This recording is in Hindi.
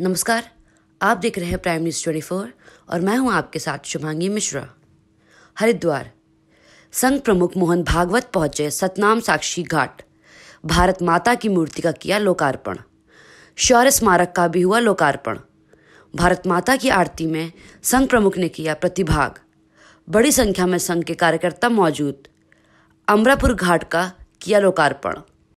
नमस्कार आप देख रहे हैं प्राइम न्यूज़ ट्वेंटी फोर और मैं हूं आपके साथ शुभांगी मिश्रा हरिद्वार संघ प्रमुख मोहन भागवत पहुंचे सतनाम साक्षी घाट भारत माता की मूर्ति का किया लोकार्पण शौर्य स्मारक का भी हुआ लोकार्पण भारत माता की आरती में संघ प्रमुख ने किया प्रतिभाग बड़ी संख्या में संघ के कार्यकर्ता मौजूद अमरापुर घाट का किया लोकार्पण